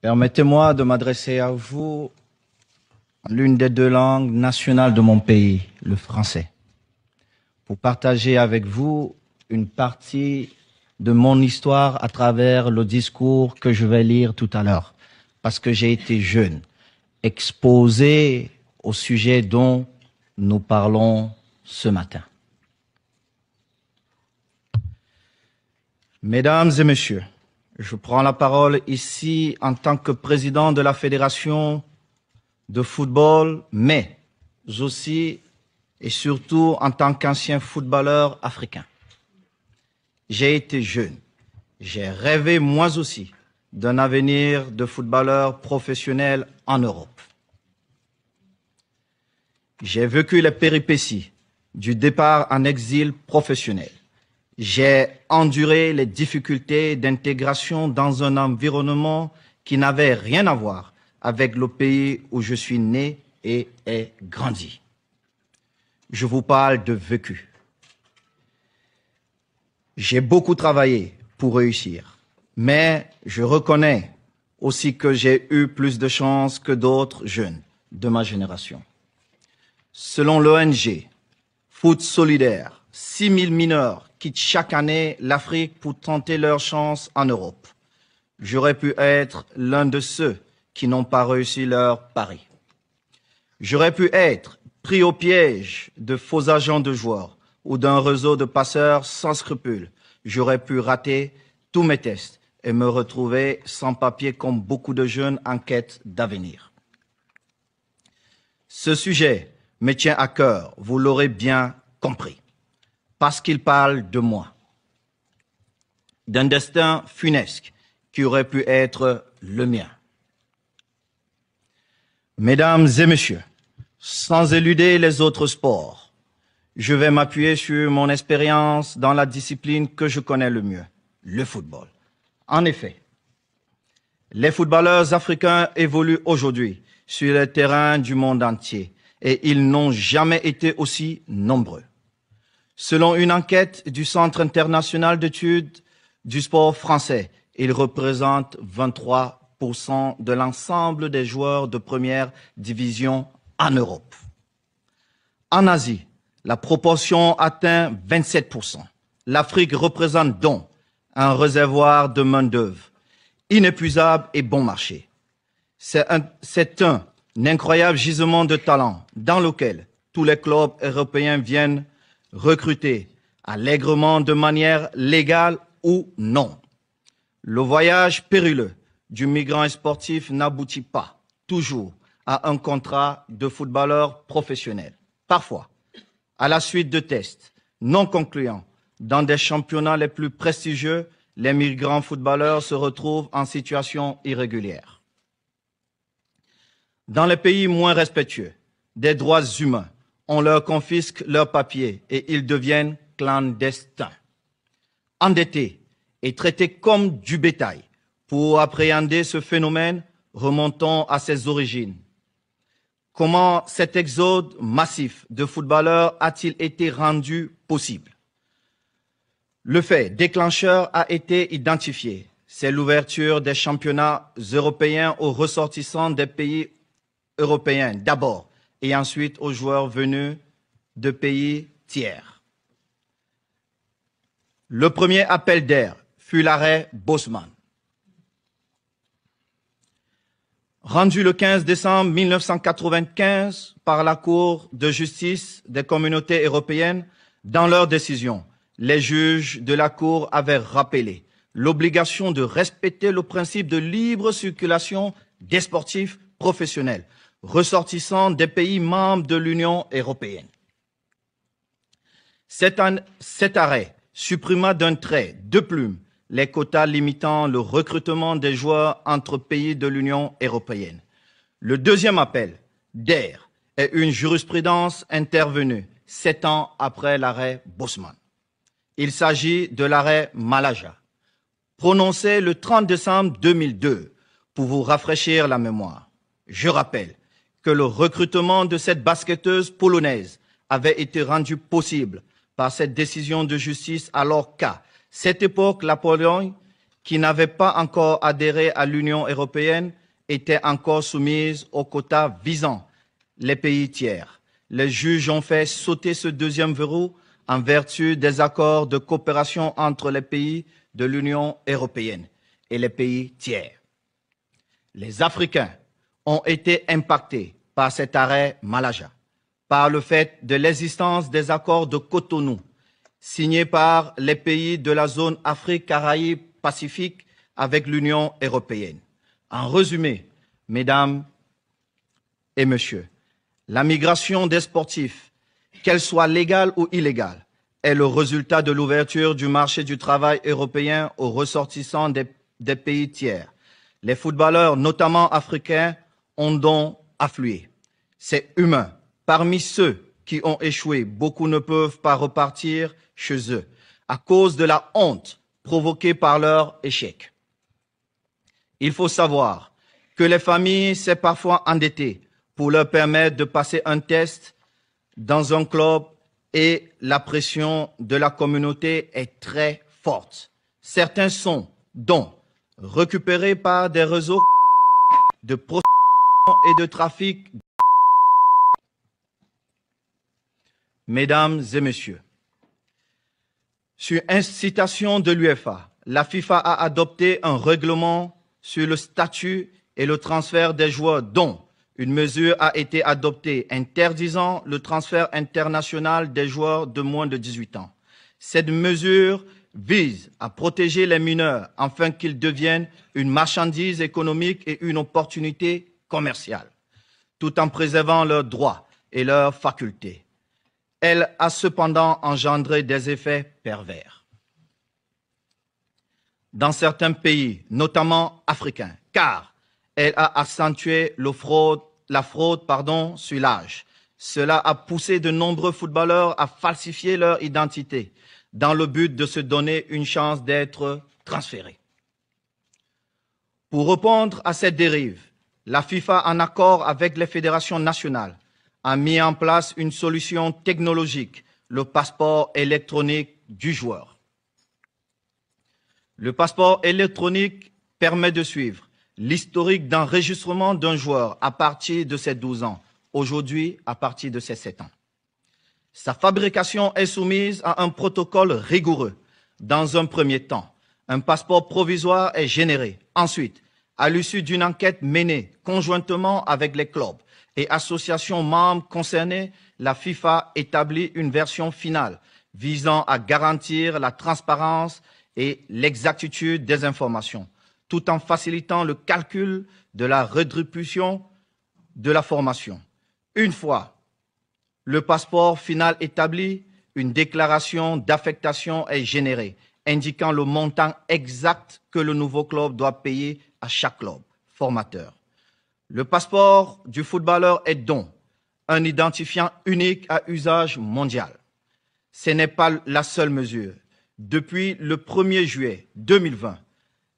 Permettez-moi de m'adresser à vous l'une des deux langues nationales de mon pays, le français, pour partager avec vous une partie de mon histoire à travers le discours que je vais lire tout à l'heure, parce que j'ai été jeune, exposé au sujet dont nous parlons ce matin. Mesdames et messieurs, je prends la parole ici en tant que président de la Fédération de football, mais aussi et surtout en tant qu'ancien footballeur africain. J'ai été jeune. J'ai rêvé moi aussi d'un avenir de footballeur professionnel en Europe. J'ai vécu les péripéties du départ en exil professionnel j'ai enduré les difficultés d'intégration dans un environnement qui n'avait rien à voir avec le pays où je suis né et ai grandi. Je vous parle de vécu. J'ai beaucoup travaillé pour réussir, mais je reconnais aussi que j'ai eu plus de chance que d'autres jeunes de ma génération. Selon l'ONG Foot Solidaire, 6 000 mineurs quittent chaque année l'Afrique pour tenter leur chance en Europe. J'aurais pu être l'un de ceux qui n'ont pas réussi leur pari. J'aurais pu être pris au piège de faux agents de joueurs ou d'un réseau de passeurs sans scrupules. J'aurais pu rater tous mes tests et me retrouver sans papier comme beaucoup de jeunes en quête d'avenir. Ce sujet me tient à cœur, vous l'aurez bien compris parce qu'il parle de moi. D'un destin funesque qui aurait pu être le mien. Mesdames et messieurs, sans éluder les autres sports, je vais m'appuyer sur mon expérience dans la discipline que je connais le mieux, le football. En effet, les footballeurs africains évoluent aujourd'hui sur les terrains du monde entier et ils n'ont jamais été aussi nombreux. Selon une enquête du Centre international d'études du sport français, il représente 23% de l'ensemble des joueurs de première division en Europe. En Asie, la proportion atteint 27%. L'Afrique représente donc un réservoir de main-d'œuvre inépuisable et bon marché. C'est un, un, incroyable gisement de talent dans lequel tous les clubs européens viennent recrutés allègrement de manière légale ou non. Le voyage périlleux du migrant sportif n'aboutit pas toujours à un contrat de footballeur professionnel. Parfois, à la suite de tests non concluants dans des championnats les plus prestigieux, les migrants footballeurs se retrouvent en situation irrégulière. Dans les pays moins respectueux des droits humains, on leur confisque leurs papiers et ils deviennent clandestins. Endettés et traités comme du bétail. Pour appréhender ce phénomène, remontons à ses origines. Comment cet exode massif de footballeurs a-t-il été rendu possible Le fait déclencheur a été identifié. C'est l'ouverture des championnats européens aux ressortissants des pays européens d'abord et ensuite aux joueurs venus de pays tiers. Le premier appel d'air fut l'arrêt Bosman. Rendu le 15 décembre 1995 par la Cour de justice des communautés européennes, dans leur décision, les juges de la Cour avaient rappelé l'obligation de respecter le principe de libre circulation des sportifs professionnels, ressortissant des pays membres de l'Union européenne. Cet, arrêt supprima d'un trait, de plume les quotas limitant le recrutement des joueurs entre pays de l'Union européenne. Le deuxième appel, DER, est une jurisprudence intervenue sept ans après l'arrêt Bosman. Il s'agit de l'arrêt Malaja, prononcé le 30 décembre 2002. Pour vous rafraîchir la mémoire, je rappelle que le recrutement de cette basketteuse polonaise avait été rendu possible par cette décision de justice alors qu'à cette époque, la Pologne, qui n'avait pas encore adhéré à l'Union européenne, était encore soumise aux quotas visant les pays tiers. Les juges ont fait sauter ce deuxième verrou en vertu des accords de coopération entre les pays de l'Union européenne et les pays tiers. Les Africains ont été impactés par cet arrêt Malaja, par le fait de l'existence des accords de Cotonou signés par les pays de la zone Afrique, Caraïbes, Pacifique avec l'Union européenne. En résumé, mesdames et messieurs, la migration des sportifs, qu'elle soit légale ou illégale, est le résultat de l'ouverture du marché du travail européen aux ressortissants des pays tiers. Les footballeurs, notamment africains, ont donc afflué. C'est humain. Parmi ceux qui ont échoué, beaucoup ne peuvent pas repartir chez eux à cause de la honte provoquée par leur échec. Il faut savoir que les familles s'est parfois endettées pour leur permettre de passer un test dans un club et la pression de la communauté est très forte. Certains sont donc récupérés par des réseaux de prostitution et de trafic. Mesdames et messieurs, sur incitation de l'UEFA, la FIFA a adopté un règlement sur le statut et le transfert des joueurs dont une mesure a été adoptée interdisant le transfert international des joueurs de moins de 18 ans. Cette mesure vise à protéger les mineurs afin qu'ils deviennent une marchandise économique et une opportunité commercial tout en préservant leurs droits et leurs facultés. Elle a cependant engendré des effets pervers. Dans certains pays, notamment africains, car elle a accentué la fraude pardon, sur l'âge. Cela a poussé de nombreux footballeurs à falsifier leur identité dans le but de se donner une chance d'être transférés. Pour répondre à cette dérive, la FIFA, en accord avec les fédérations nationales, a mis en place une solution technologique, le passeport électronique du joueur. Le passeport électronique permet de suivre l'historique d'enregistrement d'un joueur à partir de ses 12 ans, aujourd'hui à partir de ses 7 ans. Sa fabrication est soumise à un protocole rigoureux. Dans un premier temps, un passeport provisoire est généré. Ensuite, à l'issue d'une enquête menée conjointement avec les clubs et associations membres concernés, la FIFA établit une version finale visant à garantir la transparence et l'exactitude des informations, tout en facilitant le calcul de la redistribution de la formation. Une fois le passeport final établi, une déclaration d'affectation est générée indiquant le montant exact que le nouveau club doit payer à chaque club formateur. Le passeport du footballeur est donc un identifiant unique à usage mondial. Ce n'est pas la seule mesure. Depuis le 1er juillet 2020,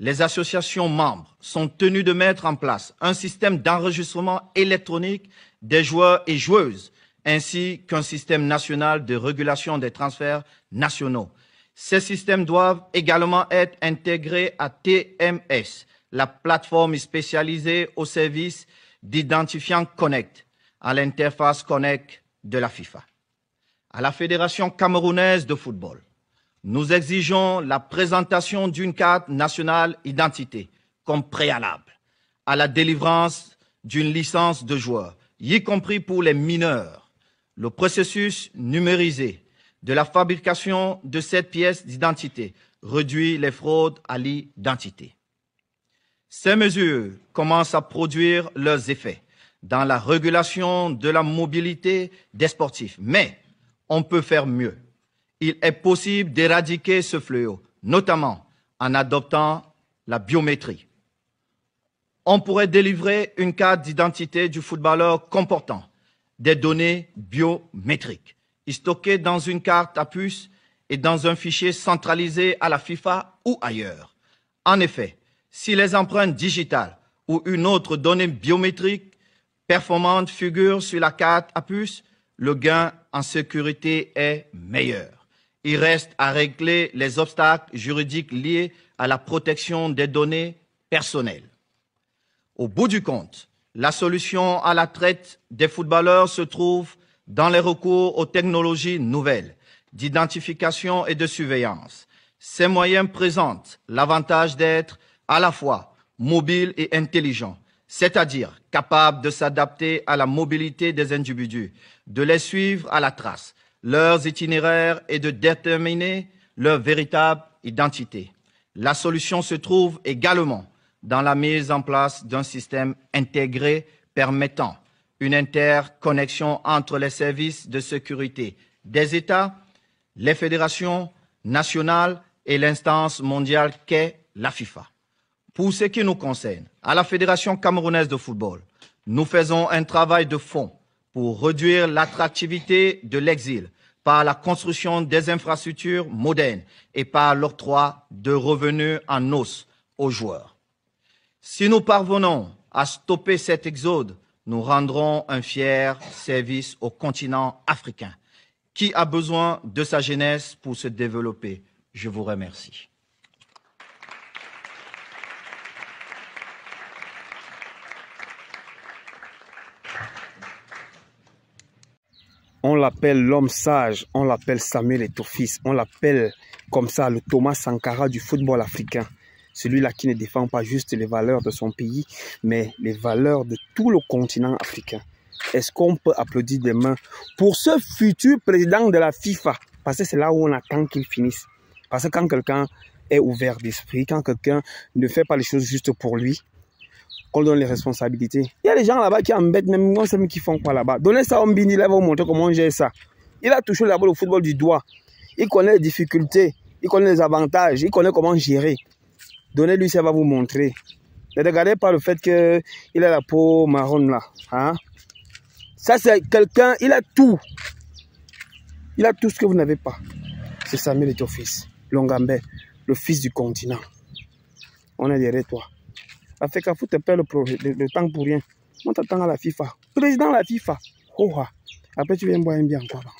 les associations membres sont tenues de mettre en place un système d'enregistrement électronique des joueurs et joueuses, ainsi qu'un système national de régulation des transferts nationaux ces systèmes doivent également être intégrés à TMS, la plateforme spécialisée au service d'identifiant Connect, à l'interface Connect de la FIFA. À la Fédération camerounaise de football, nous exigeons la présentation d'une carte nationale identité comme préalable à la délivrance d'une licence de joueur, y compris pour les mineurs. Le processus numérisé de la fabrication de cette pièce d'identité réduit les fraudes à l'identité. Ces mesures commencent à produire leurs effets dans la régulation de la mobilité des sportifs, mais on peut faire mieux. Il est possible d'éradiquer ce fléau, notamment en adoptant la biométrie. On pourrait délivrer une carte d'identité du footballeur comportant des données biométriques stocké dans une carte à puce et dans un fichier centralisé à la FIFA ou ailleurs. En effet, si les empreintes digitales ou une autre donnée biométrique performante figurent sur la carte à puce, le gain en sécurité est meilleur. Il reste à régler les obstacles juridiques liés à la protection des données personnelles. Au bout du compte, la solution à la traite des footballeurs se trouve dans les recours aux technologies nouvelles d'identification et de surveillance. Ces moyens présentent l'avantage d'être à la fois mobiles et intelligents, c'est-à-dire capables de s'adapter à la mobilité des individus, de les suivre à la trace, leurs itinéraires et de déterminer leur véritable identité. La solution se trouve également dans la mise en place d'un système intégré permettant une interconnexion entre les services de sécurité des États, les fédérations nationales et l'instance mondiale qu'est la FIFA. Pour ce qui nous concerne, à la Fédération camerounaise de football, nous faisons un travail de fond pour réduire l'attractivité de l'exil par la construction des infrastructures modernes et par l'octroi de revenus en os aux joueurs. Si nous parvenons à stopper cet exode nous rendrons un fier service au continent africain qui a besoin de sa jeunesse pour se développer. Je vous remercie. On l'appelle l'homme sage, on l'appelle Samuel et fils, on l'appelle comme ça le Thomas Sankara du football africain celui-là qui ne défend pas juste les valeurs de son pays, mais les valeurs de tout le continent africain. Est-ce qu'on peut applaudir demain pour ce futur président de la FIFA Parce que c'est là où on attend qu'il finisse. Parce que quand quelqu'un est ouvert d'esprit, quand quelqu'un ne fait pas les choses juste pour lui, qu'on donne les responsabilités. Il y a des gens là-bas qui embêtent, même c'est eux qui font quoi là-bas. Donnez ça à Mbini, là, vous montrer comment on gère ça. Il a touché d'abord le football du doigt. Il connaît les difficultés, il connaît les avantages, il connaît comment gérer. Donnez-lui, ça va vous montrer. Ne regardez pas le fait qu'il a la peau marron là. Hein. Ça, c'est quelqu'un, il a tout. Il a tout ce que vous n'avez pas. C'est Samuel et ton fils, Longambé, le fils du continent. On est derrière toi. qu'à vous te perds le, temps pour rien. On t'attend à la FIFA. Président de la FIFA. après, tu viens boire un bien encore.